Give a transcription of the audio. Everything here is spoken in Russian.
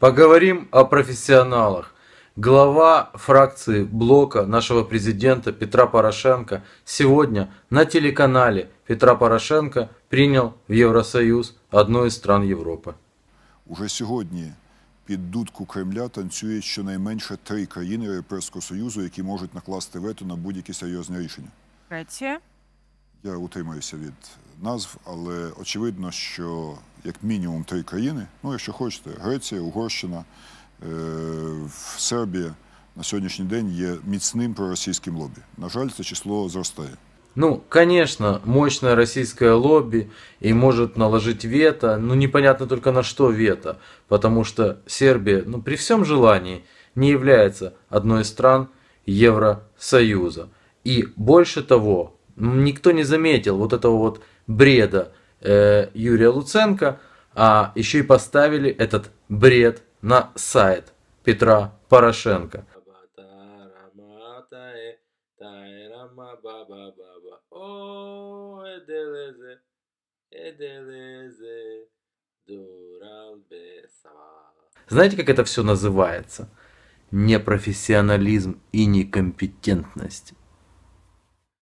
Поговорим о профессионалах. Глава фракции блока нашего президента Петра Порошенко сегодня на телеканале Петра Порошенко принял в Евросоюз одну из стран Европы. Уже сьогодні під дудку Кремля танцює щонайменше три країни Європейського Союзу, які можуть накласти вето на будь-які серйозні решение. Греція? Я утримаюся от назв, але очевидно, що як мінімум три країни. Ну, якщо хочете, Греція, Угорщина, Сербія на сьогоднішній день є міцним проросійським лобі. На жаль, це число зростає. Ну, конечно, мощное российское лобби и может наложить вето, ну непонятно только на что вето, потому что Сербия, ну при всем желании, не является одной из стран Евросоюза. И больше того, никто не заметил вот этого вот бреда Э, Юрия Луценко, а еще и поставили этот бред на сайт Петра Порошенко. Знаете, как это все называется? Непрофессионализм и некомпетентность.